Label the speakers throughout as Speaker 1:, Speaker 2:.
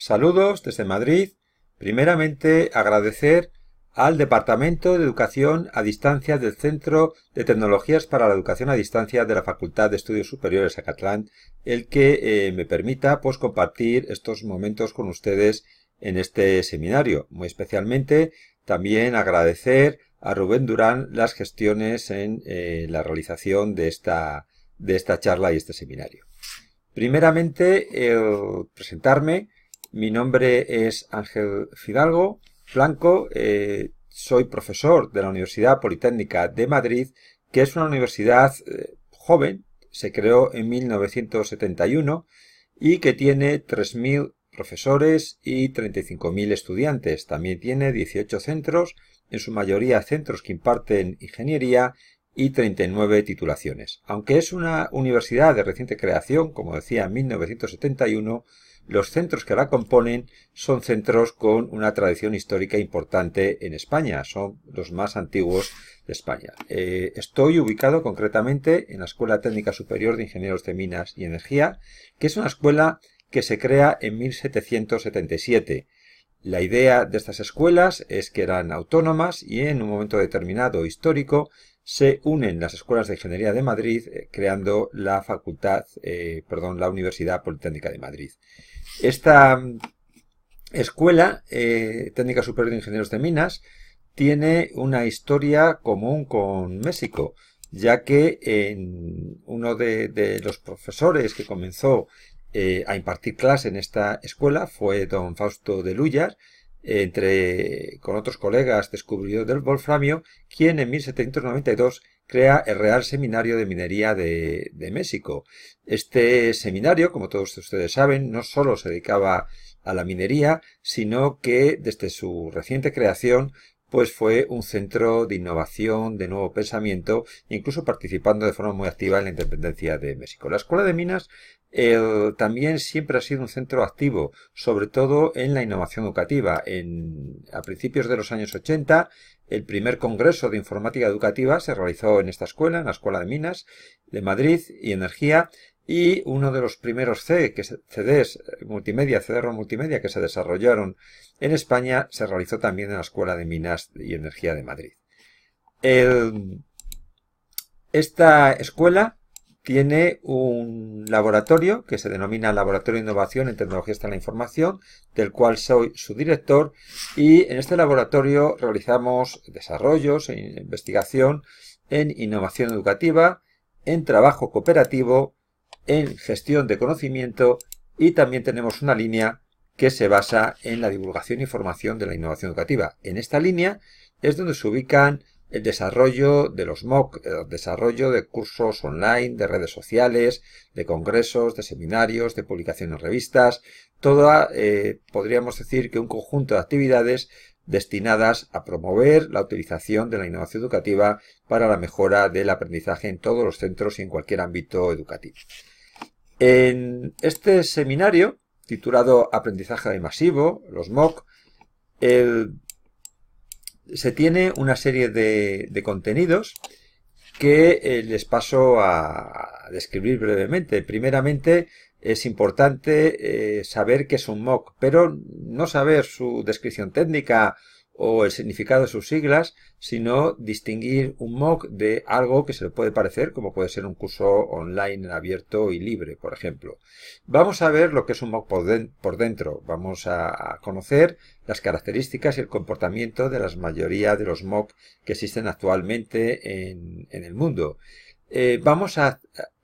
Speaker 1: Saludos desde Madrid. Primeramente, agradecer al Departamento de Educación a Distancia del Centro de Tecnologías para la Educación a Distancia de la Facultad de Estudios Superiores Acatlán, el que eh, me permita pues, compartir estos momentos con ustedes en este seminario. Muy especialmente, también agradecer a Rubén Durán las gestiones en eh, la realización de esta, de esta charla y este seminario. Primeramente, el presentarme. Mi nombre es Ángel Fidalgo Blanco, eh, soy profesor de la Universidad Politécnica de Madrid, que es una universidad eh, joven, se creó en 1971 y que tiene 3.000 profesores y 35.000 estudiantes. También tiene 18 centros, en su mayoría centros que imparten ingeniería y 39 titulaciones. Aunque es una universidad de reciente creación, como decía, en 1971, los centros que la componen son centros con una tradición histórica importante en España, son los más antiguos de España. Eh, estoy ubicado concretamente en la Escuela Técnica Superior de Ingenieros de Minas y Energía, que es una escuela que se crea en 1777. La idea de estas escuelas es que eran autónomas y en un momento determinado histórico se unen las escuelas de ingeniería de Madrid eh, creando la facultad, eh, perdón, la Universidad Politécnica de Madrid. Esta mm, escuela, eh, Técnica Superior de Ingenieros de Minas, tiene una historia común con México, ya que uno de, los profesores que comenzó eh, a impartir clase en esta escuela fue don Fausto de Luyas, entre con otros colegas descubridor del wolframio, quien en 1792 crea el Real Seminario de Minería de, México. Este seminario, como todos ustedes saben, no solo se dedicaba a la minería, sino que desde su reciente creación pues fue un centro de innovación, de nuevo pensamiento, incluso participando de forma muy activa en la independencia de México. La Escuela de Minas también siempre ha sido un centro activo, sobre todo en la innovación educativa. En, a principios de los años 80, el primer Congreso de Informática Educativa se realizó en esta escuela, en la Escuela de Minas de Madrid y Energía, y uno de los primeros que CDs multimedia, CDR multimedia que se desarrollaron en España se realizó también en la Escuela de Minas y Energía de Madrid. esta escuela tiene un laboratorio que se denomina Laboratorio de Innovación en Tecnologías de la Información, del cual soy su director, y en este laboratorio realizamos desarrollos e investigación en innovación educativa, en trabajo cooperativo, en gestión de conocimiento y también tenemos una línea que se basa en la divulgación e información de la innovación educativa. En esta línea es donde se ubican el desarrollo de los MOOC, el eh, desarrollo de cursos online, de redes sociales, de congresos, de seminarios, de publicaciones en revistas, toda, eh, podríamos decir que un conjunto de actividades destinadas a promover la utilización de la innovación educativa para la mejora del aprendizaje en todos los centros y en cualquier ámbito educativo. En este seminario, titulado Aprendizaje masivo, los MOOC, el se tiene una serie de, contenidos que eh, les paso a, describir brevemente. Primeramente, es importante eh, saber qué es un MOOC, pero no saber su descripción técnica o el significado de sus siglas, sino distinguir un MOOC de algo que se le puede parecer, como puede ser un curso online abierto y libre, por ejemplo. Vamos a ver lo que es un MOOC por, dentro. Vamos a conocer las características y el comportamiento de la mayoría de los MOOC que existen actualmente en, el mundo. Eh, vamos a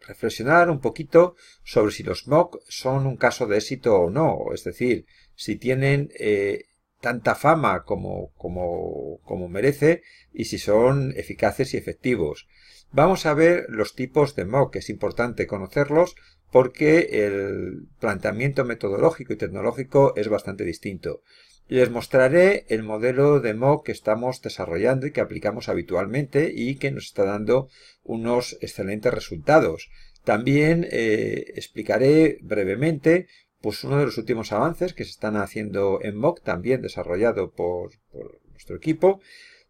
Speaker 1: reflexionar un poquito sobre si los MOOC son un caso de éxito o no, es decir, si tienen eh, tanta fama como, merece y si son eficaces y efectivos. Vamos a ver los tipos de MOOC, es importante conocerlos porque el planteamiento metodológico y tecnológico es bastante distinto. Les mostraré el modelo de MOOC que estamos desarrollando y que aplicamos habitualmente y que nos está dando unos excelentes resultados. También eh, explicaré brevemente pues uno de los últimos avances que se están haciendo en MOC, también desarrollado por, nuestro equipo,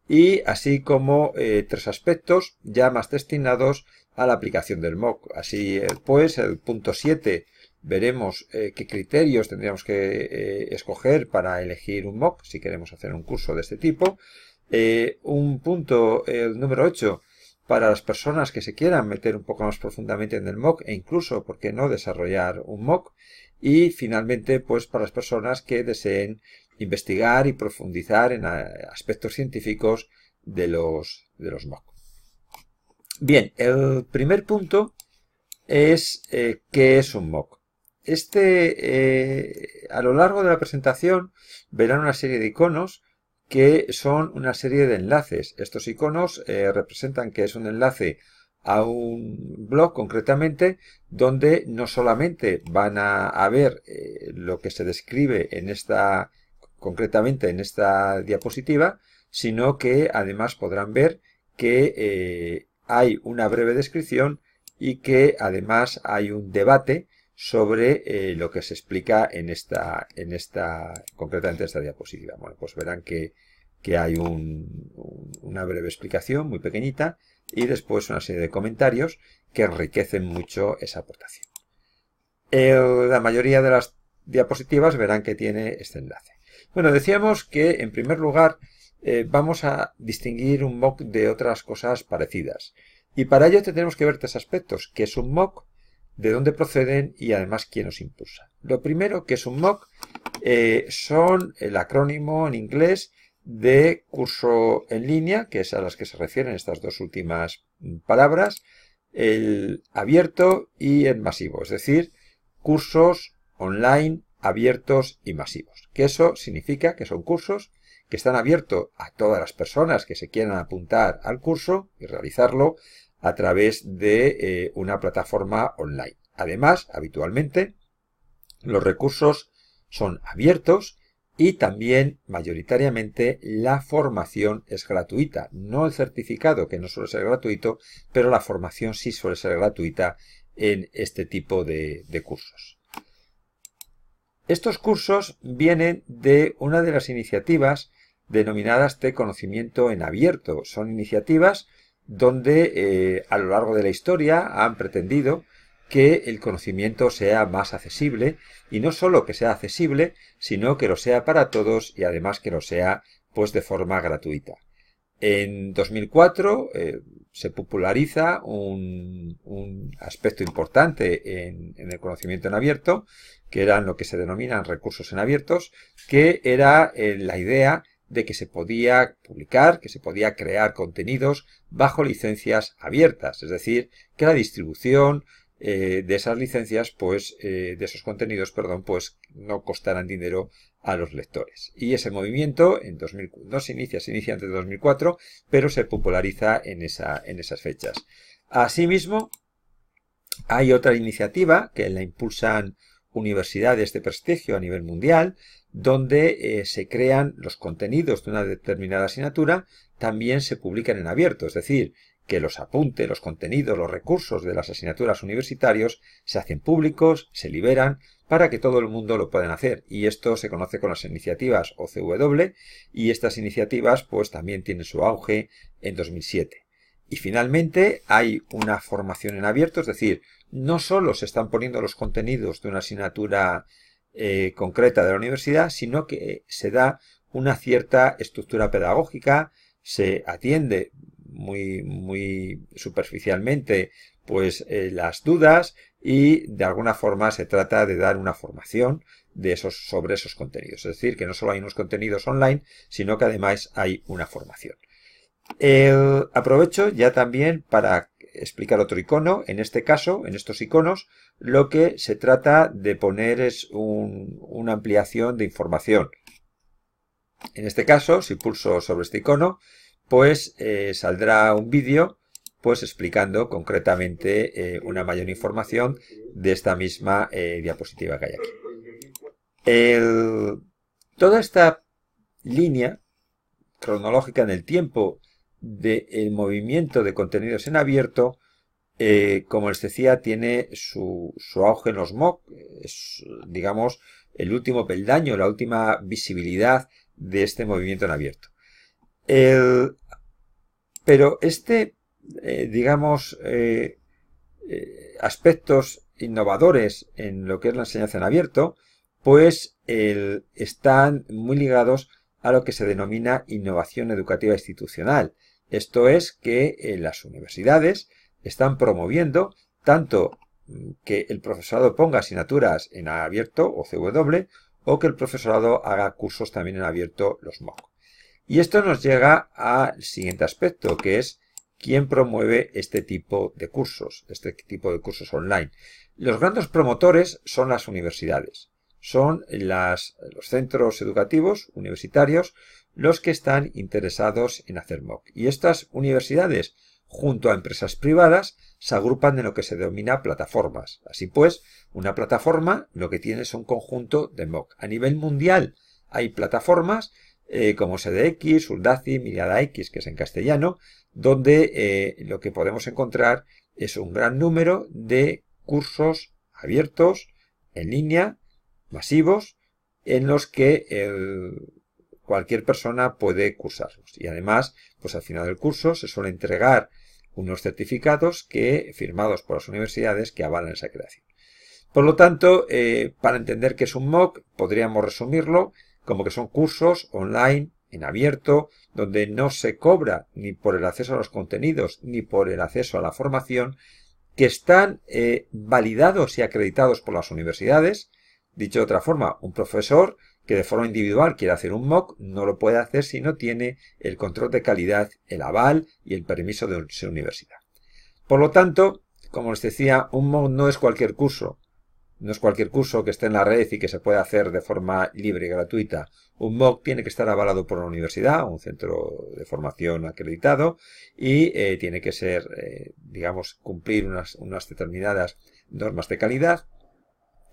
Speaker 1: y así como eh, tres aspectos ya más destinados a la aplicación del MOC. Así eh, pues, el punto 7 veremos eh, qué criterios tendríamos que escoger para elegir un MOC si queremos hacer un curso de este tipo. un punto, el número 8, para las personas que se quieran meter un poco más profundamente en el MOC e incluso, ¿por qué no?, desarrollar un MOC y finalmente pues para las personas que deseen investigar y profundizar en eh, aspectos científicos de los, de MOOC. Bien, el primer punto es eh, qué es un MOOC. Este, eh, a lo largo de la presentación verán una serie de iconos que son una serie de enlaces. Estos iconos representan que es un enlace a un blog concretamente donde no solamente van a, ver eh, lo que se describe en esta concretamente en esta diapositiva, sino que además podrán ver que eh, hay una breve descripción y que además hay un debate sobre eh, lo que se explica en esta, en esta, concretamente esta diapositiva. Bueno, pues verán que, hay una breve explicación muy pequeñita y después una serie de comentarios que enriquecen mucho esa aportación. la mayoría de las diapositivas verán que tiene este enlace. Bueno, decíamos que en primer lugar eh, vamos a distinguir un mock de otras cosas parecidas. Y para ello tenemos que ver tres aspectos, qué es un mock, de dónde proceden y además quién nos impulsa. Lo primero que es un mock eh, son el acrónimo en inglés de curso en línea, que es a las que se refieren estas dos últimas palabras, el abierto y el masivo, es decir, cursos online abiertos y masivos, que eso significa que son cursos que están abiertos a todas las personas que se quieran apuntar al curso y realizarlo a través de eh, una plataforma online. Además, habitualmente, los recursos son abiertos y también, mayoritariamente, la formación es gratuita. No el certificado, que no suele ser gratuito, pero la formación sí suele ser gratuita en este tipo de, cursos. Estos cursos vienen de una de las iniciativas denominadas de conocimiento en abierto. Son iniciativas donde eh, a lo largo de la historia han pretendido que el conocimiento sea más accesible, y no solo que sea accesible, sino que lo sea para todos y además que lo sea pues de forma gratuita. En 2004 eh, se populariza un, aspecto importante en, el conocimiento en abierto, que eran lo que se denominan recursos en abiertos, que era eh, la idea de que se podía publicar, que se podía crear contenidos bajo licencias abiertas, es decir, que la distribución, eh, de esas licencias, pues, eh, de esos contenidos, perdón, pues no costarán dinero a los lectores. Y ese movimiento en no se inicia, se inicia antes de 2004, pero se populariza en, esa, en esas fechas. Asimismo, hay otra iniciativa que la impulsan universidades de prestigio a nivel mundial, donde eh, se crean los contenidos de una determinada asignatura, también se publican en abierto, es decir, que los apunte, los contenidos, los recursos de las asignaturas universitarios se hacen públicos, se liberan, para que todo el mundo lo pueda hacer. Y esto se conoce con las iniciativas OCW y estas iniciativas pues también tienen su auge en 2007. Y finalmente hay una formación en abierto, es decir, no solo se están poniendo los contenidos de una asignatura eh, concreta de la universidad, sino que se da una cierta estructura pedagógica, se atiende muy, muy superficialmente pues eh, las dudas y de alguna forma se trata de dar una formación de esos, sobre esos contenidos. Es decir, que no solo hay unos contenidos online, sino que además hay una formación. aprovecho ya también para explicar otro icono. En este caso, en estos iconos, lo que se trata de poner es una ampliación de información. En este caso, si pulso sobre este icono, pues eh, saldrá un vídeo pues explicando concretamente eh, una mayor información de esta misma eh, diapositiva que hay aquí. toda esta línea cronológica en el tiempo del movimiento de contenidos en abierto, como les decía, tiene su, su auge en los MOOC, es, digamos, el último peldaño, la última visibilidad de este movimiento en abierto pero este, eh, digamos, eh, eh, aspectos innovadores en lo que es la enseñanza en abierto, pues están muy ligados a lo que se denomina innovación educativa institucional. Esto es que las universidades están promoviendo tanto mm, que el profesorado ponga asignaturas en abierto o CW o que el profesorado haga cursos también en abierto los MOOC. Y esto nos llega al siguiente aspecto, que es quién promueve este tipo de cursos, este tipo de cursos online. Los grandes promotores son las universidades, son los centros educativos universitarios los que están interesados en hacer MOOC. Y estas universidades, junto a empresas privadas, se agrupan en lo que se denomina plataformas. Así pues, una plataforma lo que tiene es un conjunto de MOOC. A nivel mundial hay plataformas eh, como Cdx, Uldaci, Miriada X, que es en castellano, donde eh, lo que podemos encontrar es un gran número de cursos abiertos, en línea, masivos, en los que cualquier persona puede cursarlos. Y además, pues al final del curso se suele entregar unos certificados que, firmados por las universidades que avalan esa creación. Por lo tanto, eh, para entender qué es un MOOC, podríamos resumirlo como que son cursos online en abierto, donde no se cobra ni por el acceso a los contenidos ni por el acceso a la formación, que están eh, validados y acreditados por las universidades. Dicho de otra forma, un profesor que de forma individual quiere hacer un MOOC no lo puede hacer si no tiene el control de calidad, el aval y el permiso de su universidad. Por lo tanto, como les decía, un MOOC no es cualquier curso. No es cualquier curso que esté en la red y que se pueda hacer de forma libre y gratuita. Un MOOC tiene que estar avalado por la universidad, un centro de formación acreditado, y eh, tiene que ser, eh, digamos, cumplir unas, determinadas normas de calidad,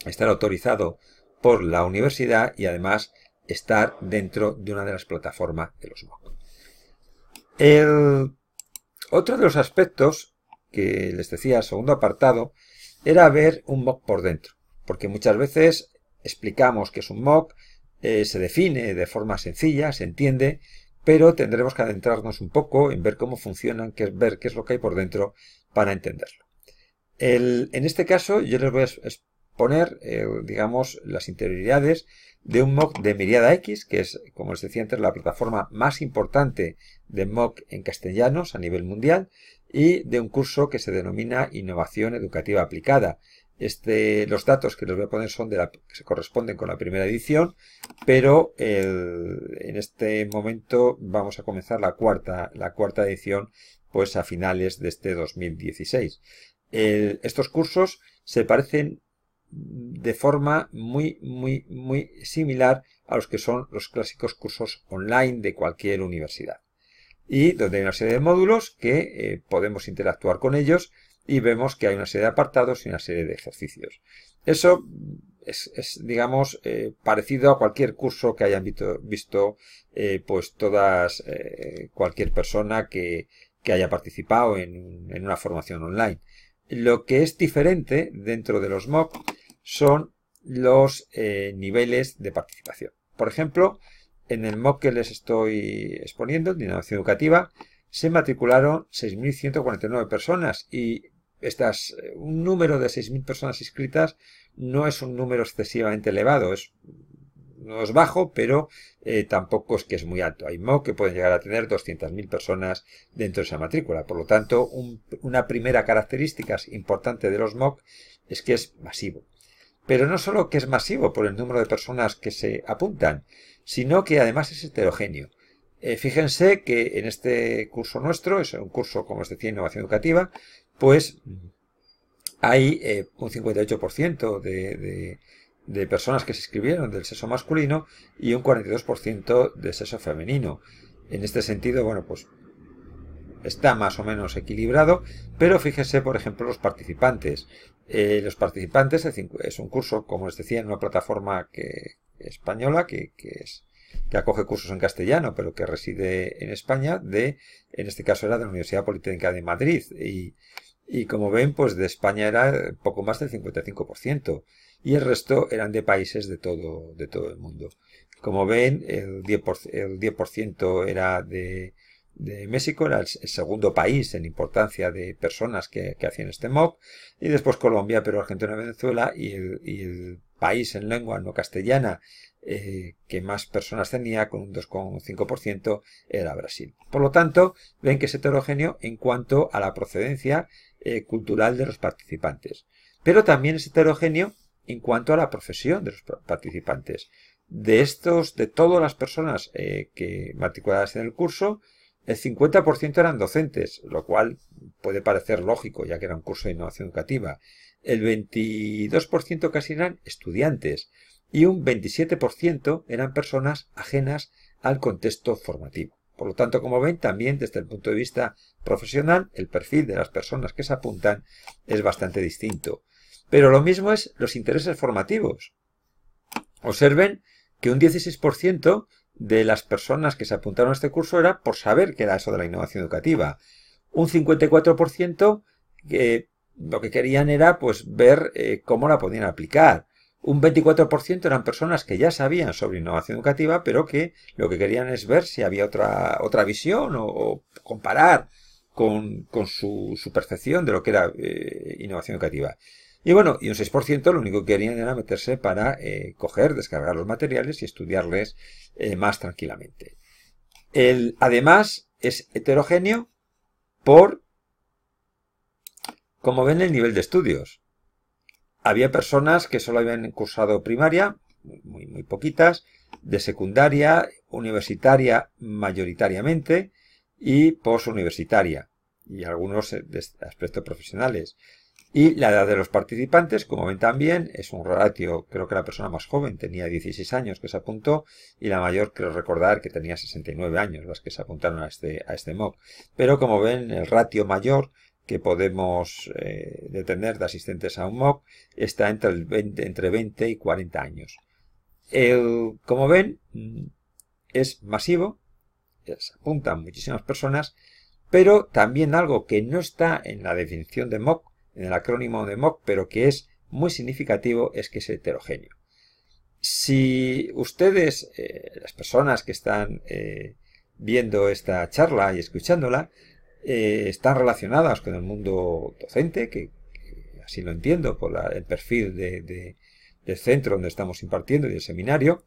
Speaker 1: estar autorizado por la universidad y además estar dentro de una de las plataformas de los MOOC. otro de los aspectos que les decía, segundo apartado, era ver un MOOC por dentro porque muchas veces explicamos que es un MOOC, eh, se define de forma sencilla, se entiende, pero tendremos que adentrarnos un poco en ver cómo funcionan, qué es ver qué es lo que hay por dentro para entenderlo. en este caso yo les voy a exponer, eh, digamos, las interioridades de un MOOC de Miriada X, que es, como les decía antes, la plataforma más importante de MOOC en castellanos a nivel mundial, y de un curso que se denomina Innovación Educativa Aplicada, este, los datos que les voy a poner son de la, que se corresponden con la primera edición, pero en este momento vamos a comenzar la cuarta, edición, pues a finales de este 2016. estos cursos se parecen de forma muy, muy, muy similar a los que son los clásicos cursos online de cualquier universidad. Y donde hay una serie de módulos que eh, podemos interactuar con ellos y vemos que hay una serie de apartados y una serie de ejercicios. Eso es, digamos, eh, parecido a cualquier curso que hayan visto, eh, pues todas, eh, cualquier persona que, que haya participado en, una formación online. Lo que es diferente dentro de los MOOC son los niveles de participación. Por ejemplo, en el MOOC que les estoy exponiendo, de educativa, se matricularon 6.149 personas y estas, eh, un número de 6.000 personas inscritas no es un número excesivamente elevado, es, no es bajo, pero eh, tampoco es que es muy alto. Hay MOOC que pueden llegar a tener 200.000 personas dentro de esa matrícula. Por lo tanto, una primera característica importante de los MOOC es que es masivo. Pero no solo que es masivo por el número de personas que se apuntan, sino que además es heterogéneo. Eh, fíjense que en este curso nuestro, es un curso, como les este decía, innovación educativa, pues hay eh, un 58% de, personas que se inscribieron del sexo masculino y un 42% del sexo femenino. En este sentido, bueno, pues está más o menos equilibrado, pero fíjense, por ejemplo, los participantes. Eh, los participantes es un curso, como les decía, en una plataforma que, española que es que acoge cursos en castellano, pero que reside en España, de, en este caso era de la Universidad Politécnica de Madrid. Y, como ven, pues de España era poco más del 55%, y el resto eran de países de todo, de todo el mundo. Como ven, el 10%, el era de, de México, era el, segundo país en importancia de personas que, hacían este MOOC, y después Colombia, Perú, Argentina, Venezuela, y el, y el país en lengua no castellana eh, que más personas tenía, con un 2,5%, era Brasil. Por lo tanto, ven que es heterogéneo en cuanto a la procedencia eh, cultural de los participantes. Pero también es heterogéneo en cuanto a la profesión de los participantes. De estos, de todas las personas eh, que matriculadas en el curso, el 50% eran docentes, lo cual puede parecer lógico, ya que era un curso de innovación educativa. El 22% casi eran estudiantes y un 27% eran personas ajenas al contexto formativo. Por lo tanto, como ven, también desde el punto de vista profesional, el perfil de las personas que se apuntan es bastante distinto. Pero lo mismo es los intereses formativos. Observen que un 16% de las personas que se apuntaron a este curso era por saber qué era eso de la innovación educativa. Un 54% que lo que querían era pues ver eh, cómo la podían aplicar un 24% eran personas que ya sabían sobre innovación educativa, pero que lo que querían es ver si había otra, otra visión o, comparar con, su, percepción de lo que era eh, innovación educativa. Y bueno, y un 6% lo único que querían era meterse para eh, coger, descargar los materiales y estudiarles eh, más tranquilamente. El, además, es heterogéneo por, como ven, el nivel de estudios. Había personas que solo habían cursado primaria, muy, muy poquitas, de secundaria, universitaria mayoritariamente y posuniversitaria, y algunos eh, aspectos profesionales. Y la edad de los participantes, como ven también, es un ratio, creo que la persona más joven tenía 16 años que se apuntó y la mayor, creo recordar, que tenía 69 años las que se apuntaron a este, a este MOOC. Pero como ven, el ratio mayor que podemos eh, detener de asistentes a un MOOC está entre, 20, entre 20 y 40 años. como ven, mm, es masivo, se apuntan muchísimas personas, pero también algo que no está en la definición de MOOC, en el acrónimo de MOOC, pero que es muy significativo, es que es heterogéneo. Si ustedes, eh, las personas que están eh, viendo esta charla y escuchándola, eh, están relacionadas con el mundo docente, que, así lo entiendo por el perfil del centro donde estamos impartiendo y el seminario,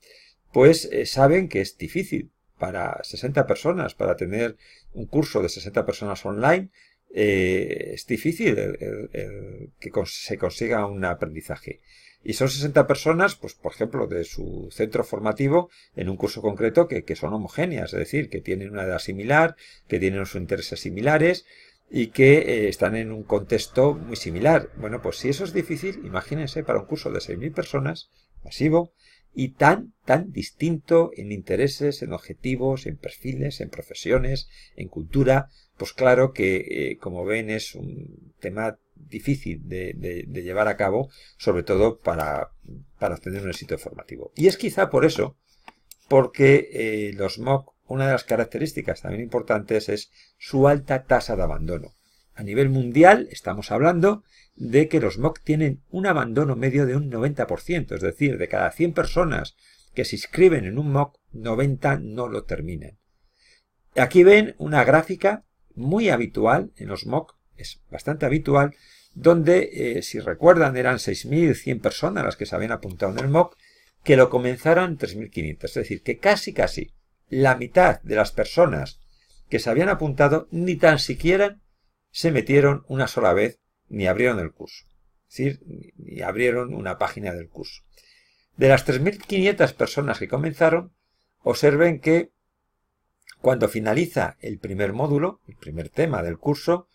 Speaker 1: pues eh, saben que es difícil para 60 personas, para tener un curso de 60 personas online, eh, es difícil que se consiga un aprendizaje. Y son 60 personas, pues por ejemplo, de su centro formativo, en un curso concreto que, son homogéneas, es decir, que tienen una edad similar, que tienen sus intereses similares y que eh, están en un contexto muy similar. Bueno, pues si eso es difícil, imagínense para un curso de 6.000 personas, masivo, y tan, tan distinto en intereses, en objetivos, en perfiles, en profesiones, en cultura, pues claro que, eh, como ven, es un tema difícil de, llevar a cabo, sobre todo para, para, obtener un éxito formativo. Y es quizá por eso, porque eh, los MOOC, una de las características también importantes es su alta tasa de abandono. A nivel mundial estamos hablando de que los MOOC tienen un abandono medio de un 90%, es decir, de cada 100 personas que se inscriben en un MOOC, 90 no lo terminan. Aquí ven una gráfica muy habitual en los MOOC es bastante habitual, donde, eh, si recuerdan, eran 6.100 personas las que se habían apuntado en el MOOC, que lo comenzaron 3.500. Es decir, que casi, casi la mitad de las personas que se habían apuntado ni tan siquiera se metieron una sola vez ni abrieron el curso. Es decir, ni abrieron una página del curso. De las 3.500 personas que comenzaron, observen que cuando finaliza el primer módulo, el primer tema del curso,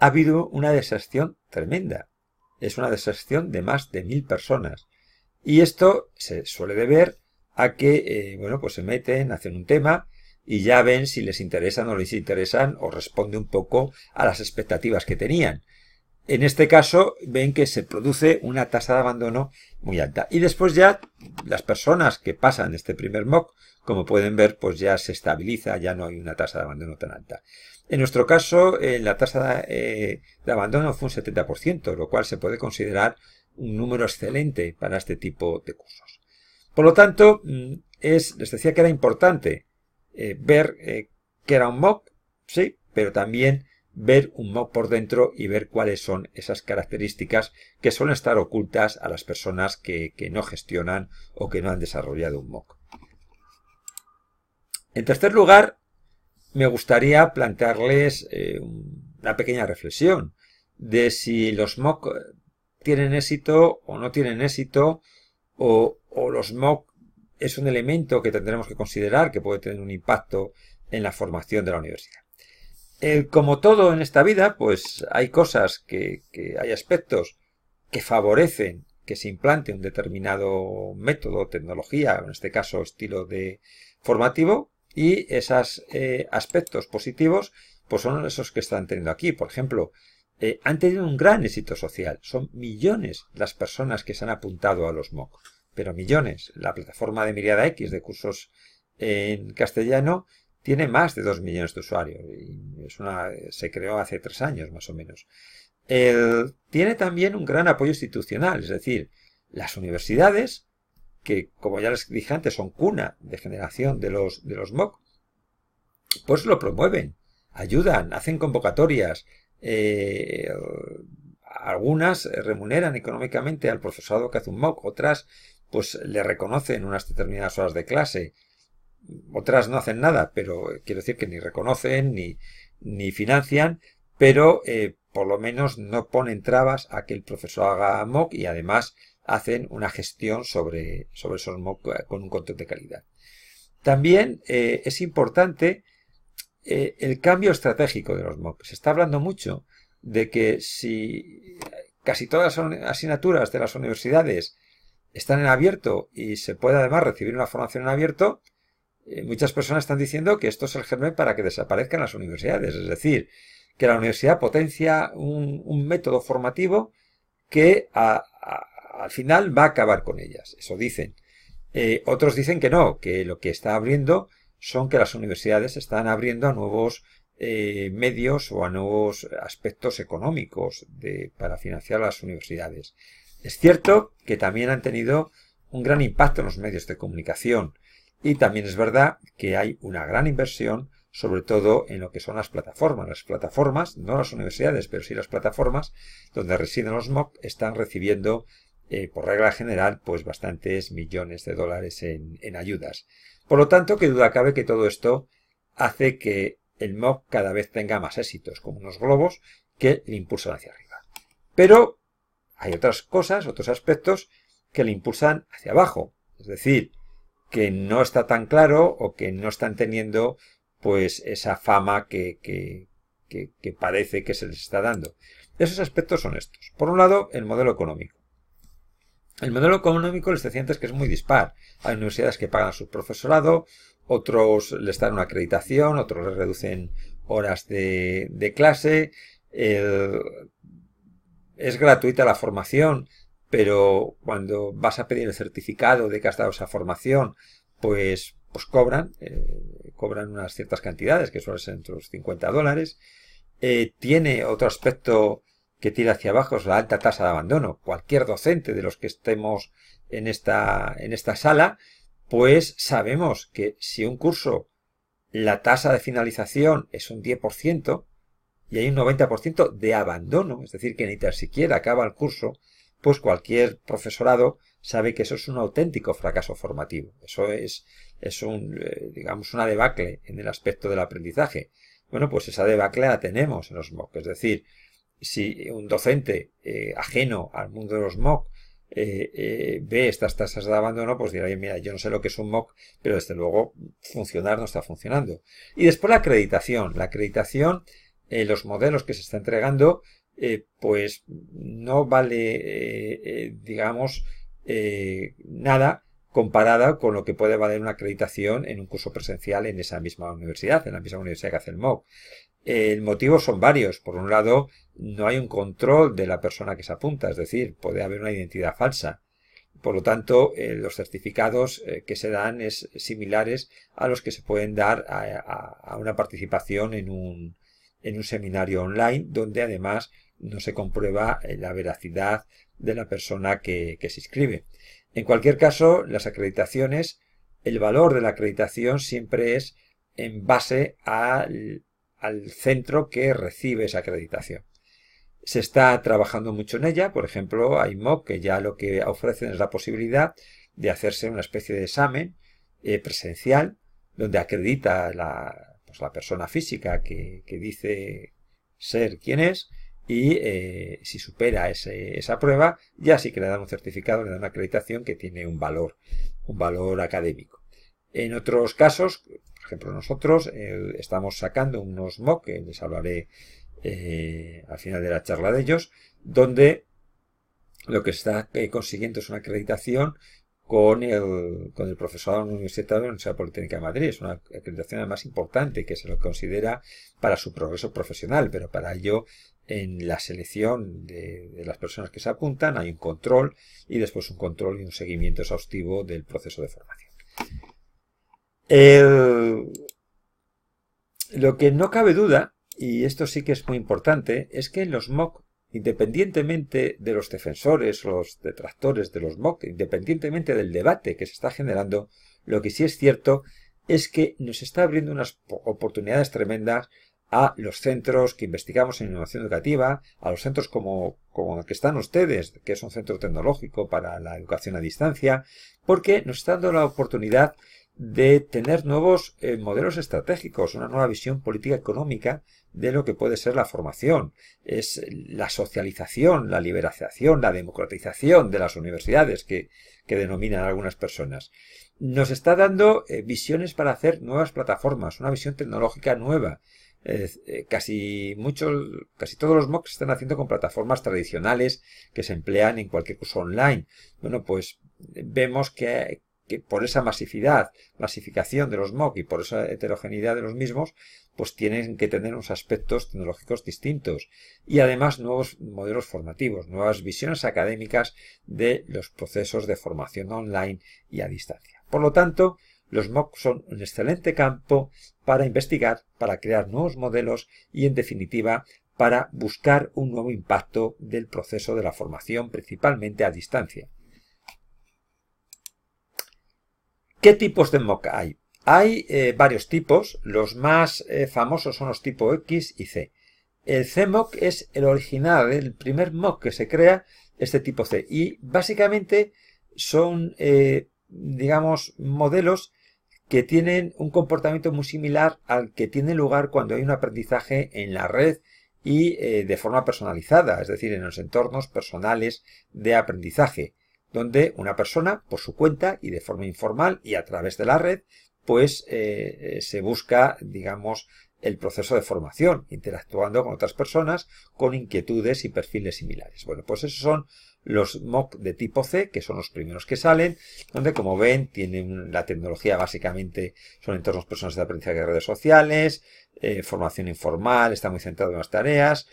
Speaker 1: ha habido una deserción tremenda. Es una deserción de más de mil personas. Y esto se suele deber a que, eh, bueno, pues se meten, hacen un tema y ya ven si les interesan o les interesan o responde un poco a las expectativas que tenían. En este caso ven que se produce una tasa de abandono muy alta. Y después ya las personas que pasan este primer mock, como pueden ver, pues ya se estabiliza, ya no hay una tasa de abandono tan alta. En nuestro caso, eh, la tasa eh, de, abandono fue un 70%, lo cual se puede considerar un número excelente para este tipo de cursos. Por lo tanto, mm, es, les decía que era importante eh, ver que era un MOOC, sí, pero también ver un MOOC por dentro y ver cuáles son esas características que suelen estar ocultas a las personas que, no gestionan o que no han desarrollado un MOOC. En tercer lugar, me gustaría plantearles eh, una pequeña reflexión de si los MOOC tienen éxito o no tienen éxito, o, los MOOC es un elemento que tendremos que considerar que puede tener un impacto en la formación de la universidad. Eh, como todo en esta vida, pues hay cosas que, que, hay aspectos que favorecen que se implante un determinado método, tecnología, en este caso estilo de formativo, y esos eh, aspectos positivos pues son esos que están teniendo aquí. Por ejemplo, eh, han tenido un gran éxito social. Son millones las personas que se han apuntado a los MOOC. Pero millones. La plataforma de Miriada X de cursos en castellano tiene más de 2 millones de usuarios. es una, se creó hace tres años más o menos. tiene también un gran apoyo institucional, es decir, las universidades que como ya les dije antes son cuna de generación de los, de los MOOC, pues lo promueven, ayudan, hacen convocatorias, eh, algunas remuneran económicamente al profesorado que hace un MOOC, otras pues le reconocen unas determinadas horas de clase, otras no hacen nada, pero eh, quiero decir que ni reconocen ni, ni financian, pero eh, por lo menos no ponen trabas a que el profesor haga MOOC y además hacen una gestión sobre, sobre esos MOOC con un control de calidad. También eh, es importante eh, el cambio estratégico de los MOOC. Se está hablando mucho de que si casi todas las asignaturas de las universidades están en abierto y se puede además recibir una formación en abierto, eh, muchas personas están diciendo que esto es el germen para que desaparezcan las universidades. Es decir, que la universidad potencia un, método formativo que a, al final va a acabar con ellas, eso dicen. Eh, otros dicen que no, que lo que está abriendo son que las universidades están abriendo a nuevos eh, medios o a nuevos aspectos económicos para financiar las universidades. Es cierto que también han tenido un gran impacto en los medios de comunicación y también es verdad que hay una gran inversión sobre todo en lo que son las plataformas. Las plataformas, no las universidades, pero sí las plataformas donde residen los MOOC, están recibiendo eh, por regla general, pues bastantes millones de dólares en, ayudas. Por lo tanto, que duda cabe que todo esto hace que el MOOC cada vez tenga más éxitos, como unos globos que le impulsan hacia arriba. Pero hay otras cosas, otros aspectos que le impulsan hacia abajo. Es decir, que no está tan claro o que no están teniendo pues esa fama que parece que se les está dando. Esos aspectos son estos. Por un lado, el modelo económico. El modelo económico, les decía es que es muy dispar. Hay universidades que pagan a su profesorado, otros les dan una acreditación, otros les reducen horas de, clase. es gratuita la formación, pero cuando vas a pedir el certificado de que has dado esa formación, pues, pues cobran, eh, cobran unas ciertas cantidades, que suelen ser entre los 50 dólares. Eh, tiene otro aspecto que tira hacia abajo es la alta tasa de abandono. Cualquier docente de los que estemos en esta, en esta sala, pues sabemos que si un curso, la tasa de finalización es un 10% y hay un 90% de abandono, es decir, que ni tan siquiera acaba el curso, pues cualquier profesorado sabe que eso es un auténtico fracaso formativo. Eso es, es un, eh, digamos, una debacle en el aspecto del aprendizaje. Bueno, pues esa debacle la tenemos en los MOOC. Es decir, si un docente eh, ajeno al mundo de los MOOC eh, eh, ve estas tasas de abandono, pues dirá, mira, yo no sé lo que es un MOOC, pero desde luego funcionar no está funcionando. Y después la acreditación. La acreditación, los modelos que se está entregando, pues no vale, digamos, nada comparada con lo que puede valer una acreditación en un curso presencial en esa misma universidad, en la misma universidad que hace el MOOC. El motivo son varios. Por un lado, no hay un control de la persona que se apunta, es decir, puede haber una identidad falsa. Por lo tanto, eh, los certificados eh, que se dan es similares a los que se pueden dar a, una participación en un, seminario online, donde además no se comprueba eh, la veracidad de la persona que, que se inscribe. En cualquier caso, las acreditaciones, el valor de la acreditación siempre es en base al al centro que recibe esa acreditación. Se está trabajando mucho en ella, por ejemplo, hay MOOC que ya lo que ofrecen es la posibilidad de hacerse una especie de examen eh, presencial donde acredita la, pues, persona física que, dice ser quien es y eh, si supera esa prueba ya sí que le dan un certificado, le dan una acreditación que tiene un valor, un valor académico. En otros casos, ejemplo, nosotros estamos sacando unos MOOC, que eh, les hablaré eh, al final de la charla de ellos, donde lo que se está eh, consiguiendo es una acreditación con el, con el profesorado universitario de la Universidad Politécnica de Madrid. Es una acreditación más importante que se lo considera para su progreso profesional, pero para ello en la selección de, las personas que se apuntan hay un control y después un control y un seguimiento exhaustivo del proceso de formación lo que no cabe duda, y esto sí que es muy importante, es que en los MOOC, independientemente de los defensores los detractores de los MOOC, independientemente del debate que se está generando, lo que sí es cierto es que nos está abriendo unas oportunidades tremendas a los centros que investigamos en innovación educativa, a los centros como, como el que están ustedes, que es un centro tecnológico para la educación a distancia, porque nos está dando la oportunidad de tener nuevos eh, modelos estratégicos, una nueva visión política económica de lo que puede ser la formación. Es la socialización, la liberación, la democratización de las universidades que, que denominan algunas personas. Nos está dando eh, visiones para hacer nuevas plataformas, una visión tecnológica nueva. Eh, casi muchos, casi todos los MOOCs están haciendo con plataformas tradicionales que se emplean en cualquier curso online. Bueno, pues vemos que que por esa masificidad, masificación de los MOOC y por esa heterogeneidad de los mismos, pues tienen que tener unos aspectos tecnológicos distintos y además nuevos modelos formativos, nuevas visiones académicas de los procesos de formación online y a distancia. Por lo tanto, los MOOC son un excelente campo para investigar, para crear nuevos modelos y, en definitiva, para buscar un nuevo impacto del proceso de la formación, principalmente a distancia. ¿Qué tipos de MOOC hay? Hay eh, varios tipos, los más eh, famosos son los tipo X y C. El MOOC es el original, el primer mock que se crea, este tipo C. Y básicamente son, eh, digamos, modelos que tienen un comportamiento muy similar al que tiene lugar cuando hay un aprendizaje en la red y de forma personalizada, es decir, en los entornos personales de aprendizaje donde una persona, por su cuenta y de forma informal y a través de la red, pues eh, eh, se busca, digamos, el proceso de formación, interactuando con otras personas con inquietudes y perfiles similares. Bueno, pues esos son los MOOC de tipo C, que son los primeros que salen, donde como ven tienen la tecnología básicamente, son entornos personas de aprendizaje de redes sociales, eh, formación informal, está muy centrado en las tareas,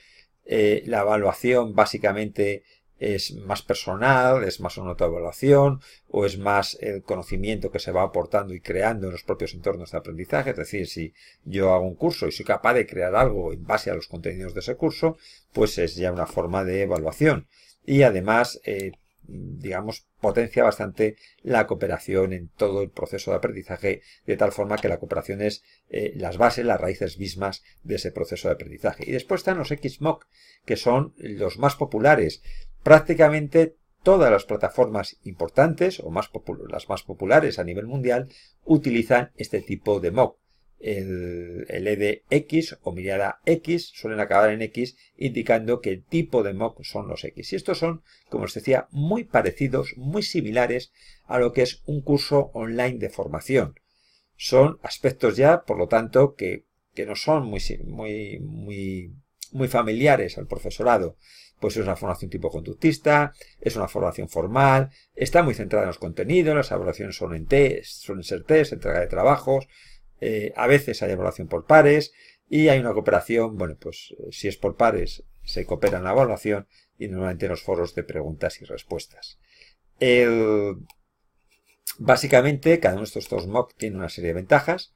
Speaker 1: la evaluación básicamente es más personal, es más una autoevaluación o es más el conocimiento que se va aportando y creando en los propios entornos de aprendizaje. Es decir, si yo hago un curso y soy capaz de crear algo en base a los contenidos de ese curso, pues es ya una forma de evaluación. Y además, eh, digamos, potencia bastante la cooperación en todo el proceso de aprendizaje, de tal forma que la cooperación es eh, las bases, las raíces mismas de ese proceso de aprendizaje. Y después están los XMOC, que son los más populares, Prácticamente todas las plataformas importantes o más las más populares a nivel mundial utilizan este tipo de MOOC. El, EDX e o mirada X suelen acabar en X indicando que el tipo de MOOC son los X. Y estos son, como os decía, muy parecidos, muy similares a lo que es un curso online de formación. Son aspectos ya, por lo tanto, que, no son muy, muy familiares al profesorado pues es una formación tipo conductista, es una formación formal, está muy centrada en los contenidos, las evaluaciones son en T, en ser test, entrega de trabajos, eh, a veces hay evaluación por pares y hay una cooperación, bueno, pues eh, si es por pares se coopera en la evaluación y normalmente en los foros de preguntas y respuestas. básicamente, cada uno de estos dos MOOC tiene una serie de ventajas.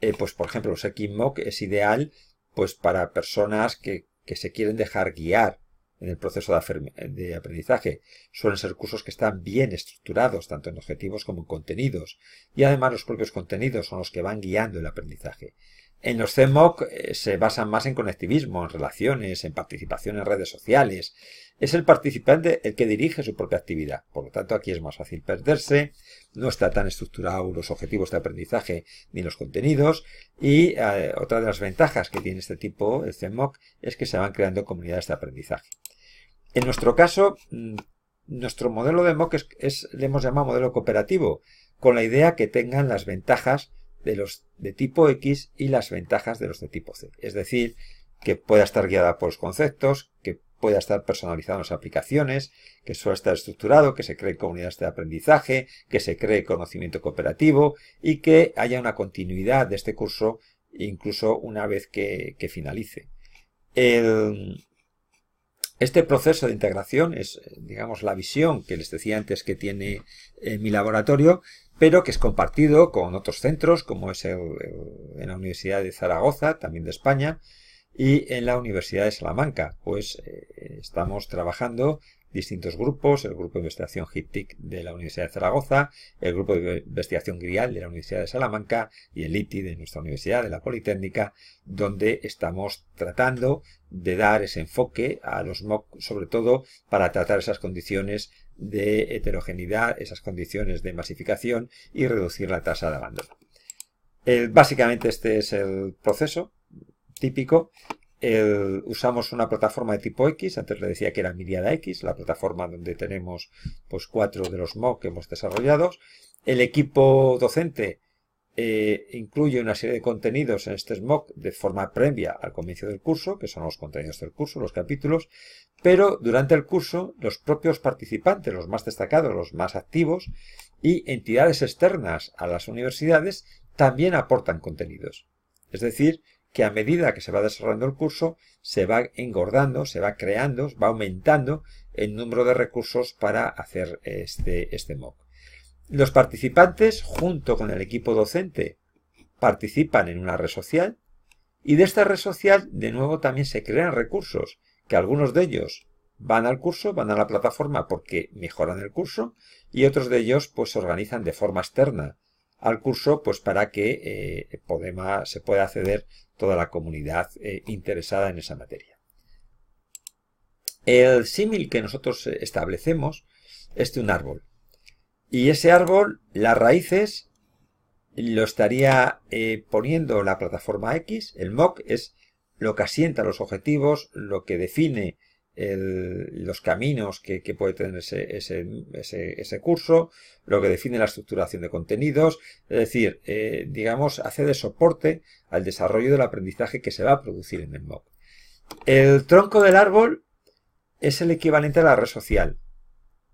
Speaker 1: Eh, pues, por ejemplo, los X MOOC es ideal pues, para personas que, que se quieren dejar guiar en el proceso de aprendizaje. Suelen ser cursos que están bien estructurados, tanto en objetivos como en contenidos, y además los propios contenidos son los que van guiando el aprendizaje. En los CEMOC eh, se basan más en conectivismo, en relaciones, en participación en redes sociales. Es el participante el que dirige su propia actividad. Por lo tanto, aquí es más fácil perderse, no está tan estructurados los objetivos de aprendizaje ni los contenidos. Y eh, otra de las ventajas que tiene este tipo, el CEMOC, es que se van creando comunidades de aprendizaje. En nuestro caso, mm, nuestro modelo de MOOC es, le hemos llamado modelo cooperativo, con la idea que tengan las ventajas de los de tipo X y las ventajas de los de tipo C. Es decir, que pueda estar guiada por los conceptos, que pueda estar personalizado en las aplicaciones, que suele estar estructurado, que se cree comunidades de aprendizaje, que se cree conocimiento cooperativo y que haya una continuidad de este curso incluso una vez que, que finalice. El, este proceso de integración es, eh, digamos, la visión que les decía antes que tiene eh, mi laboratorio, pero que es compartido con otros centros, como es el, en la Universidad de Zaragoza, también de España, y en la Universidad de Salamanca, pues eh, estamos trabajando distintos grupos, el grupo de investigación HIPTIC de la Universidad de Zaragoza, el grupo de investigación GRIAL de la Universidad de Salamanca y el ITI de nuestra universidad, de la Politécnica, donde estamos tratando de dar ese enfoque a los MOOC, sobre todo para tratar esas condiciones de heterogeneidad, esas condiciones de masificación y reducir la tasa de abandono. básicamente este es el proceso típico eh, usamos una plataforma de tipo X, antes le decía que era Miriada X, la plataforma donde tenemos pues cuatro de los MOOC que hemos desarrollado. El equipo docente eh, incluye una serie de contenidos en este MOOC de forma previa al comienzo del curso, que son los contenidos del curso, los capítulos, pero durante el curso los propios participantes, los más destacados, los más activos, y entidades externas a las universidades también aportan contenidos. Es decir, que a medida que se va desarrollando el curso, se va engordando, se va creando, va aumentando el número de recursos para hacer este, este Los participantes, junto con el equipo docente, participan en una red social y de esta red social, de nuevo, también se crean recursos, que algunos de ellos van al curso, van a la plataforma porque mejoran el curso y otros de ellos pues se organizan de forma externa al curso pues para que eh, se pueda acceder toda la comunidad eh, interesada en esa materia. El símil que nosotros eh, establecemos es de un árbol. Y ese árbol, las raíces, lo estaría eh, poniendo la plataforma X. El MOC es lo que asienta los objetivos, lo que define los caminos que, puede tener ese, curso, lo que define la estructuración de contenidos, es decir, eh, digamos, hace de soporte al desarrollo del aprendizaje que se va a producir en el MOOC. El tronco del árbol es el equivalente a la red social.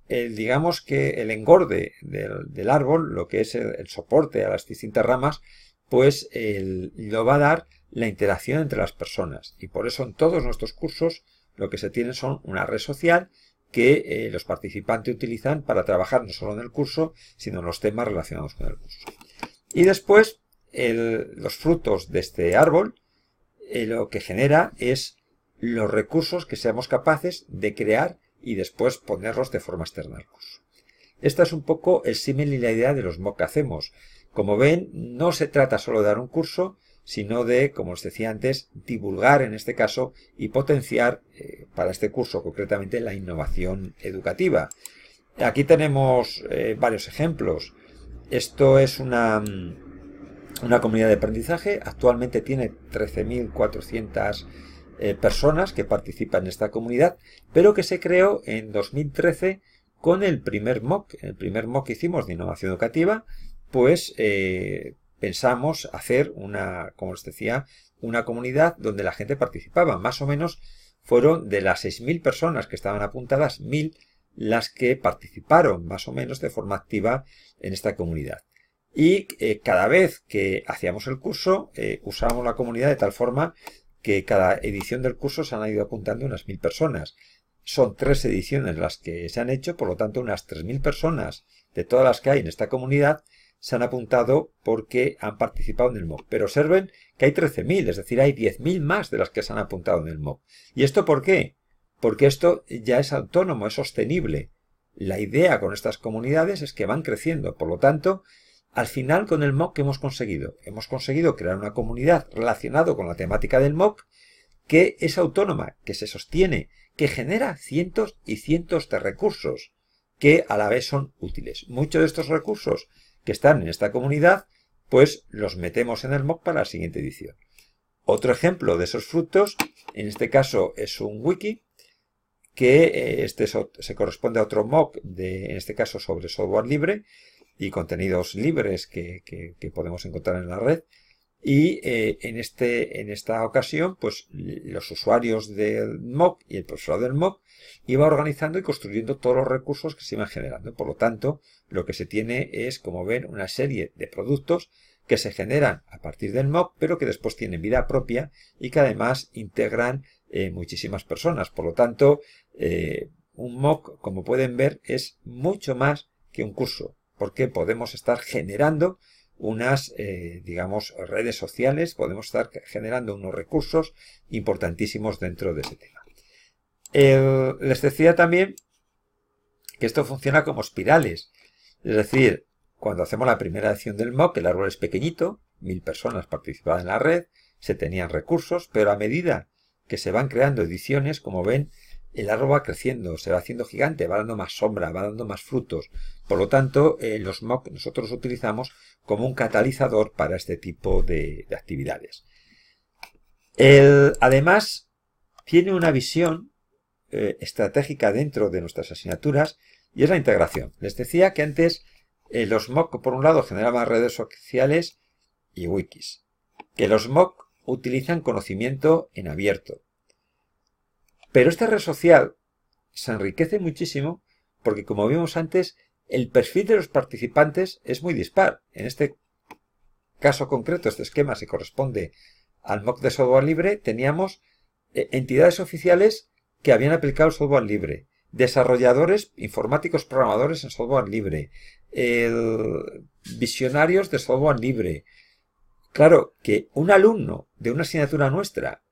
Speaker 1: digamos que el engorde del, árbol, lo que es el, soporte a las distintas ramas, pues lo va a dar la interacción entre las personas. Y por eso en todos nuestros cursos lo que se tiene son una red social que eh, los participantes utilizan para trabajar no solo en el curso, sino en los temas relacionados con el curso. Y después, los frutos de este árbol eh, lo que genera es los recursos que seamos capaces de crear y después ponerlos de forma externa al curso. Esta es un poco el símil y la idea de los MOOC que hacemos. Como ven, no se trata solo de dar un curso, sino de, como os decía antes, divulgar en este caso y potenciar eh, para este curso concretamente la innovación educativa. Aquí tenemos eh, varios ejemplos. Esto es una, mm, una comunidad de aprendizaje. Actualmente tiene 13.400 eh, personas que participan en esta comunidad, pero que se creó en 2013 con el primer MOOC. El primer MOOC que hicimos de innovación educativa, pues pensamos hacer una, como os decía, una comunidad donde la gente participaba. Más o menos fueron de las 6.000 personas que estaban apuntadas, 1.000 las que participaron más o menos de forma activa en esta comunidad. Y eh, cada vez que hacíamos el curso, eh, usábamos la comunidad de tal forma que cada edición del curso se han ido apuntando unas 1.000 personas. Son tres ediciones las que se han hecho, por lo tanto unas 3.000 personas de todas las que hay en esta comunidad se han apuntado porque han participado en el MOOC. Pero observen que hay 13.000, es decir, hay 10.000 más de las que se han apuntado en el MOOC. ¿Y esto por qué? Porque esto ya es autónomo, es sostenible. La idea con estas comunidades es que van creciendo. Por lo tanto, al final con el MOOC que hemos conseguido, hemos conseguido crear una comunidad relacionada con la temática del MOOC que es autónoma, que se sostiene, que genera cientos y cientos de recursos que a la vez son útiles. Muchos de estos recursos que están en esta comunidad, pues los metemos en el MOOC para la siguiente edición. Otro ejemplo de esos frutos, en este caso es un wiki, que eh, este se corresponde a otro MOOC, de, en este caso sobre software libre y contenidos libres que podemos encontrar en la red, y eh, en, este, en esta ocasión, pues los usuarios del MOC y el profesor del MOC iba organizando y construyendo todos los recursos que se iban generando. Por lo tanto, lo que se tiene es, como ven, una serie de productos que se generan a partir del MOC, pero que después tienen vida propia y que además integran eh, muchísimas personas. Por lo tanto, eh, un MOC, como pueden ver, es mucho más que un curso, porque podemos estar generando unas, eh, digamos, redes sociales, podemos estar generando unos recursos importantísimos dentro de ese tema. les decía también que esto funciona como espirales, es decir, cuando hacemos la primera edición del MOOC, el árbol es pequeñito, mil personas participaban en la red, se tenían recursos, pero a medida que se van creando ediciones, como ven, el árbol va creciendo, se va haciendo gigante, va dando más sombra, va dando más frutos. Por lo tanto, eh, los MOOC nosotros los utilizamos como un catalizador para este tipo de, actividades. El, además, tiene una visión eh, estratégica dentro de nuestras asignaturas y es la integración. Les decía que antes eh, los MOOC, por un lado, generaban redes sociales y wikis. Que los MOOC utilizan conocimiento en abierto. Pero esta red social se enriquece muchísimo porque, como vimos antes, el perfil de los participantes es muy dispar. En este caso concreto, este esquema se corresponde al MOOC de software libre, teníamos eh, entidades oficiales que habían aplicado software libre, desarrolladores, informáticos, programadores en software libre, visionarios de software libre. Claro que un alumno de una asignatura nuestra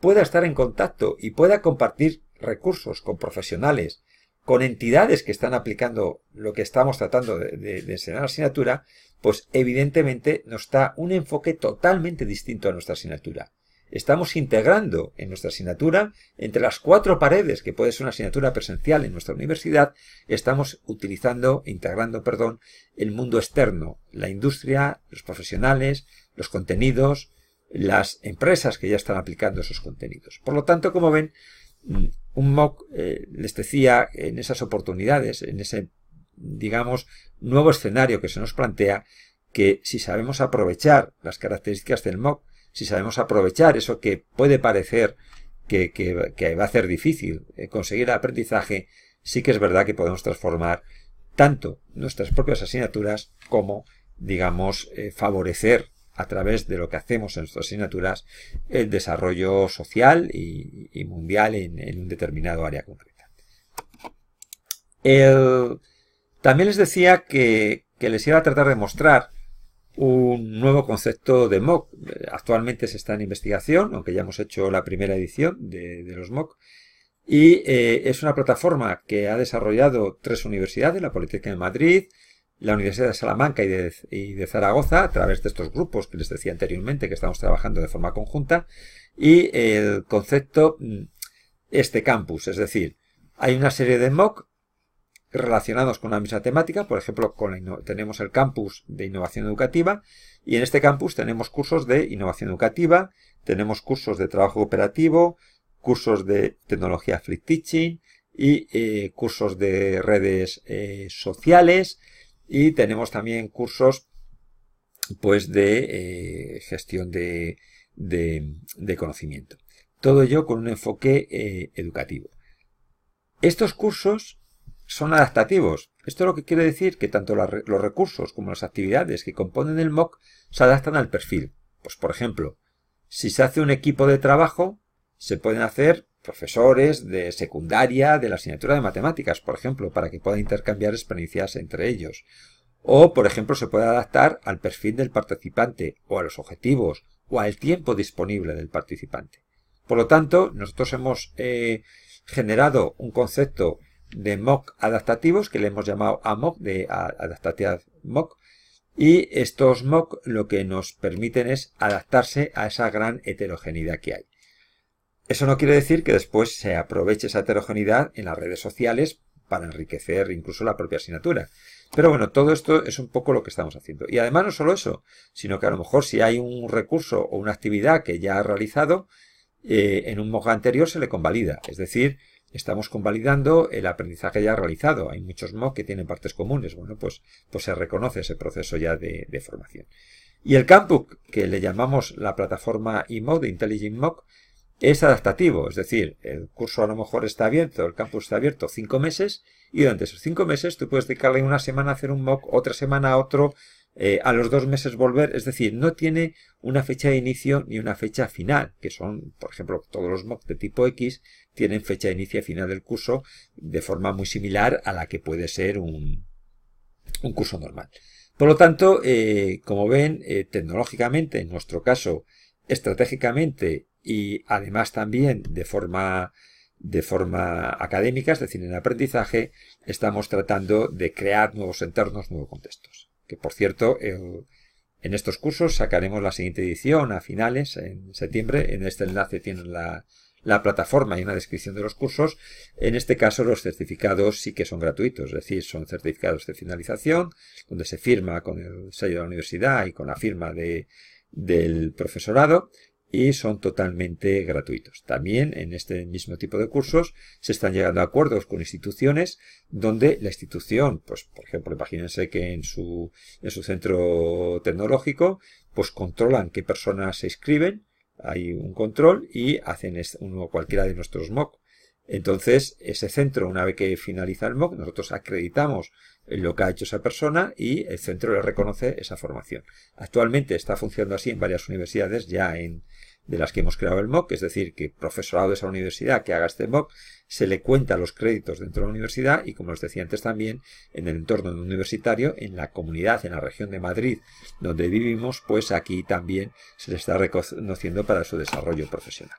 Speaker 1: pueda estar en contacto y pueda compartir recursos con profesionales, con entidades que están aplicando lo que estamos tratando de, enseñar la asignatura, pues evidentemente nos da un enfoque totalmente distinto a nuestra asignatura. Estamos integrando en nuestra asignatura, entre las cuatro paredes que puede ser una asignatura presencial en nuestra universidad, estamos utilizando, integrando, perdón, el mundo externo, la industria, los profesionales, los contenidos, las empresas que ya están aplicando esos contenidos. Por lo tanto, como ven, mm, un MOOC eh, les decía en esas oportunidades, en ese, digamos, nuevo escenario que se nos plantea, que si sabemos aprovechar las características del MOOC, si sabemos aprovechar eso que puede parecer que, va a ser difícil eh, conseguir el aprendizaje, sí que es verdad que podemos transformar tanto nuestras propias asignaturas como, digamos, eh, favorecer a través de lo que hacemos en nuestras asignaturas, el desarrollo social y, mundial en, un determinado área concreta. también les decía que, les iba a tratar de mostrar un nuevo concepto de MOOC. Actualmente se está en investigación, aunque ya hemos hecho la primera edición de, los MOOC. Y eh, es una plataforma que ha desarrollado tres universidades, la Politécnica de Madrid, la Universidad de Salamanca y de, Zaragoza a través de estos grupos que les decía anteriormente que estamos trabajando de forma conjunta y el concepto mm, este campus, es decir, hay una serie de MOOC relacionados con la misma temática, por ejemplo, con tenemos el campus de innovación educativa y en este campus tenemos cursos de innovación educativa, tenemos cursos de trabajo cooperativo, cursos de tecnología Flip teaching y eh, cursos de redes eh, sociales, y tenemos también cursos pues de eh, gestión de, conocimiento. Todo ello con un enfoque eh, educativo. Estos cursos son adaptativos. Esto lo que quiere decir que tanto los recursos como las actividades que componen el MOOC se adaptan al perfil. Pues por ejemplo, si se hace un equipo de trabajo, se pueden hacer profesores de secundaria de la asignatura de matemáticas, por ejemplo, para que puedan intercambiar experiencias entre ellos. O, por ejemplo, se puede adaptar al perfil del participante, o a los objetivos, o al tiempo disponible del participante. Por lo tanto, nosotros hemos eh, generado un concepto de mock adaptativos que le hemos llamado AMOC, de Adaptative Mock, y estos mock lo que nos permiten es adaptarse a esa gran heterogeneidad que hay. Eso no quiere decir que después se aproveche esa heterogeneidad en las redes sociales para enriquecer incluso la propia asignatura. Pero bueno, todo esto es un poco lo que estamos haciendo. Y además no solo eso, sino que a lo mejor si hay un recurso o una actividad que ya ha realizado, eh, en un MOOC anterior se le convalida. Es decir, estamos convalidando el aprendizaje ya realizado. Hay muchos MOOC que tienen partes comunes. Bueno, pues, pues se reconoce ese proceso ya de, formación. Y el campus, que le llamamos la plataforma IMOC, de Intelligent MOOC, es adaptativo, es decir, el curso a lo mejor está abierto, el campus está abierto cinco meses y durante esos cinco meses tú puedes dedicarle una semana a hacer un mock, otra semana a otro, eh, a los dos meses volver, es decir, no tiene una fecha de inicio ni una fecha final, que son, por ejemplo, todos los mocks de tipo X tienen fecha de inicio y final del curso de forma muy similar a la que puede ser un, un curso normal. Por lo tanto, eh, como ven, eh, tecnológicamente, en nuestro caso, estratégicamente y además también de forma de académica, es decir, en aprendizaje, estamos tratando de crear nuevos entornos, nuevos contextos. Que por cierto, en estos cursos sacaremos la siguiente edición a finales, en septiembre. En este enlace tienen la, plataforma y una descripción de los cursos. En este caso, los certificados sí que son gratuitos, es decir, son certificados de finalización, donde se firma con el sello de la universidad y con la firma del profesorado y son totalmente gratuitos. También en este mismo tipo de cursos se están llegando a acuerdos con instituciones donde la institución, pues por ejemplo, imagínense que en su, en su centro tecnológico, pues controlan qué personas se inscriben, hay un control y hacen uno cualquiera de nuestros MOOC. Entonces, ese centro, una vez que finaliza el MOOC, nosotros acreditamos lo que ha hecho esa persona y el centro le reconoce esa formación. Actualmente está funcionando así en varias universidades ya en, de las que hemos creado el MOOC, es decir, que profesorado de esa universidad que haga este MOOC se le cuenta los créditos dentro de la universidad y, como os decía antes también, en el entorno universitario, en la comunidad, en la región de Madrid donde vivimos, pues aquí también se le está reconociendo para su desarrollo profesional.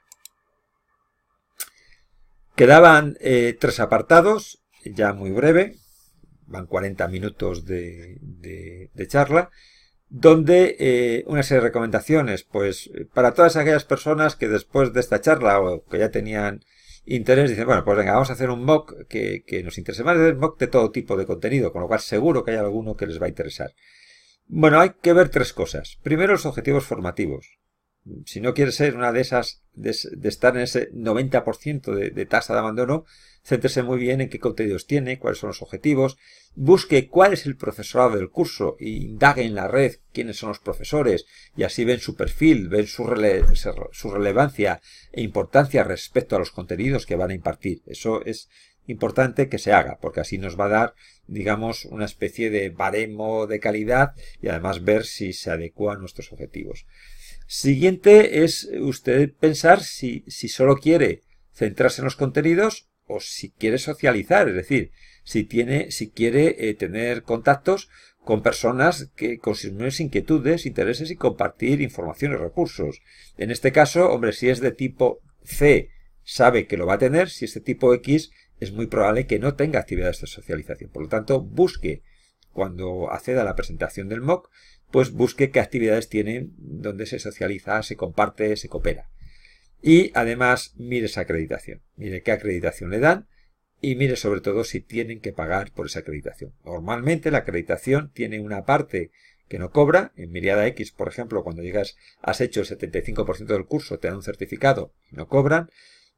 Speaker 1: Quedaban eh, tres apartados, ya muy breve, van 40 minutos de, charla, donde eh, una serie de recomendaciones, pues para todas aquellas personas que después de esta charla o que ya tenían interés, dicen, bueno, pues venga, vamos a hacer un mock que, nos interese más, es mock de todo tipo de contenido, con lo cual seguro que hay alguno que les va a interesar. Bueno, hay que ver tres cosas. Primero, los objetivos formativos. Si no quieres ser una de esas, de, estar en ese 90% de, de tasa de abandono, céntrese muy bien en qué contenidos tiene, cuáles son los objetivos, busque cuál es el profesorado del curso e indague en la red quiénes son los profesores y así ven su perfil, ven su, relevancia e importancia respecto a los contenidos que van a impartir. Eso es importante que se haga, porque así nos va a dar, digamos, una especie de baremo de calidad y además ver si se adecua a nuestros objetivos. Siguiente es usted pensar si, si solo quiere centrarse en los contenidos o si quiere socializar, es decir, si tiene, si quiere eh, tener contactos con personas que con sus inquietudes, intereses y compartir información y recursos. En este caso, hombre, si es de tipo C, sabe que lo va a tener, si es de tipo X, es muy probable que no tenga actividades de socialización. Por lo tanto, busque cuando acceda a la presentación del MOOC, pues busque qué actividades tienen donde se socializa, se comparte, se coopera. Y además mire esa acreditación, mire qué acreditación le dan, y mire sobre todo si tienen que pagar por esa acreditación. Normalmente la acreditación tiene una parte que no cobra. En Miriada X, por ejemplo, cuando llegas, has hecho el 75% del curso, te dan un certificado y no cobran.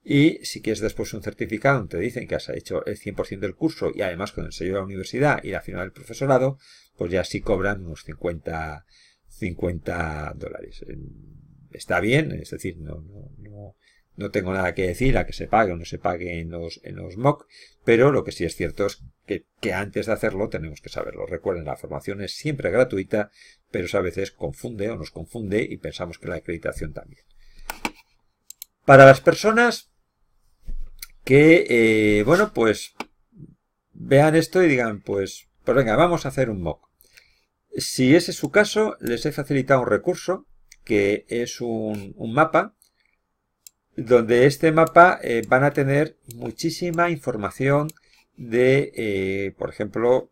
Speaker 1: Y si quieres después un certificado te dicen que has hecho el 100% del curso y además con el sello de la universidad y la final del profesorado, pues ya sí cobran unos 50, 50 dólares. Em, está bien, es decir, no, no, no, no tengo nada que decir a que se pague o no se pague en los, MOOC, pero lo que sí es cierto es que, antes de hacerlo tenemos que saberlo. Recuerden, la formación es siempre gratuita, pero a veces confunde o nos confunde y pensamos que la acreditación también. Para las personas que, eh, bueno, pues vean esto y digan, pues, pues venga, vamos a hacer un MOOC. Si ese es su caso, les he facilitado un recurso que es un, un mapa donde este mapa eh, van a tener muchísima información de, eh, por ejemplo,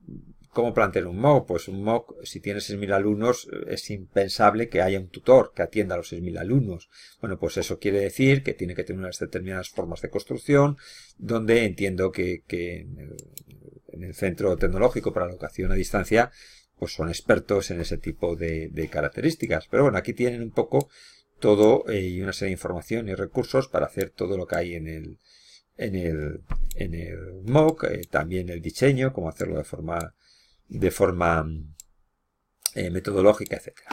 Speaker 1: cómo plantear un MOOC. Pues un MOOC, si tiene 6.000 alumnos, eh, es impensable que haya un tutor que atienda a los 6.000 alumnos. Bueno, pues eso quiere decir que tiene que tener unas determinadas formas de construcción, donde entiendo que, en, el, Centro Tecnológico para la Educación a Distancia, pues son expertos en ese tipo de, de características. Pero bueno, aquí tienen un poco todo eh, y una serie de información y recursos para hacer todo lo que hay en el, en el, en el mock, eh, también el diseño, cómo hacerlo de forma, de forma eh, metodológica, etcétera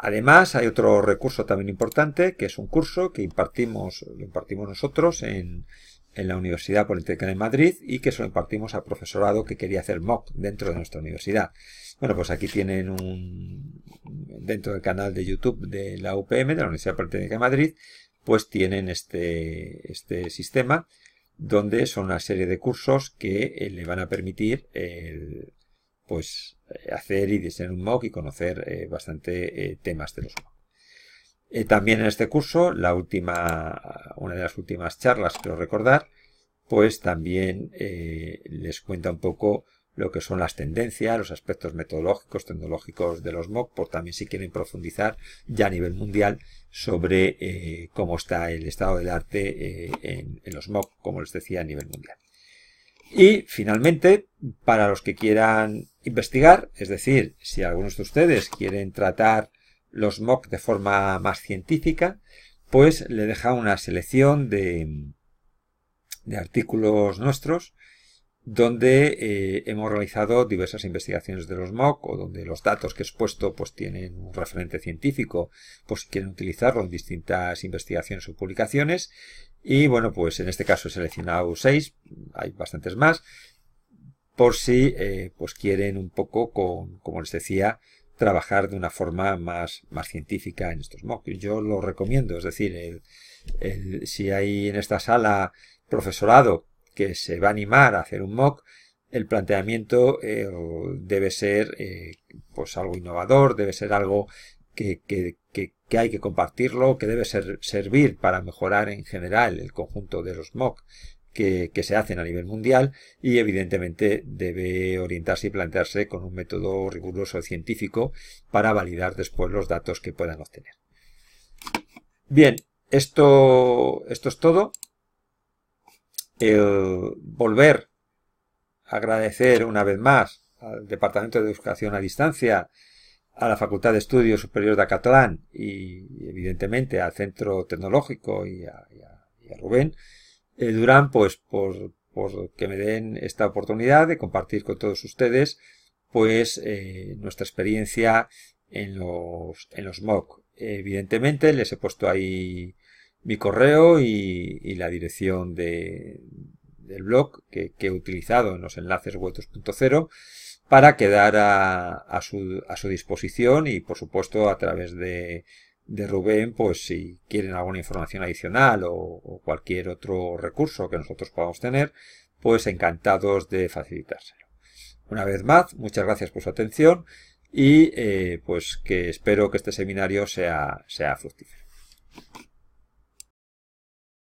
Speaker 1: Además, hay otro recurso también importante, que es un curso que impartimos, impartimos nosotros en, en la Universidad Politécnica de Madrid y que se impartimos al profesorado que quería hacer MOOC dentro de nuestra universidad. Bueno, pues aquí tienen un, dentro del canal de YouTube de la UPM, de la Universidad Politécnica de Madrid, pues tienen este, este sistema donde son una serie de cursos que eh, le van a permitir pues eh, hacer y diseñar un MOOC y conocer eh, bastante temas de los MOOC. Eh, también en este curso, la última, una de las últimas charlas, quiero recordar, pues también eh, les cuenta un poco lo que son las tendencias, los aspectos metodológicos, tecnológicos de los MOOC, por también si quieren profundizar ya a nivel mundial sobre eh, cómo está el estado del arte en, en, los MOOC, como les decía, a nivel mundial. Y finalmente, para los que quieran investigar, es decir, si algunos de ustedes quieren tratar los MOOC de forma más científica, pues le deja una selección de, artículos nuestros donde eh, hemos realizado diversas investigaciones de los MOOC o donde los datos que he expuesto pues tienen un referente científico, pues quieren utilizarlo en distintas investigaciones o publicaciones y bueno pues en este caso he seleccionado seis, hay bastantes más, por si eh, pues quieren un poco con, como les decía, trabajar de una forma más, científica en estos mock Yo lo recomiendo, es decir, si hay en esta sala profesorado que se va a animar a hacer un mock el planteamiento eh, debe ser eh, pues algo innovador, debe ser algo que, que, hay que compartirlo, que debe ser, servir para mejorar en general el conjunto de los mock que, se hacen a nivel mundial y evidentemente debe orientarse y plantearse con un método riguroso científico para validar después los datos que puedan obtener. Bien, esto, esto es todo. El volver a agradecer una vez más al Departamento de Educación a Distancia, a la Facultad de Estudios Superiores de Acatlán y evidentemente al Centro Tecnológico y a Rubén eh, Durán, pues por, que me den esta oportunidad de compartir con todos ustedes pues eh, nuestra experiencia en los, en los MOOC. Evidentemente les he puesto ahí mi correo y, la dirección de, del blog que, he utilizado en los enlaces web para quedar a, su, a su disposición y por supuesto a través de de Rubén, pues si quieren alguna información adicional o, cualquier otro recurso que nosotros podamos tener, pues encantados de facilitárselo. Una vez más, muchas gracias por su atención y eh, pues que espero que este seminario sea, sea fructífero.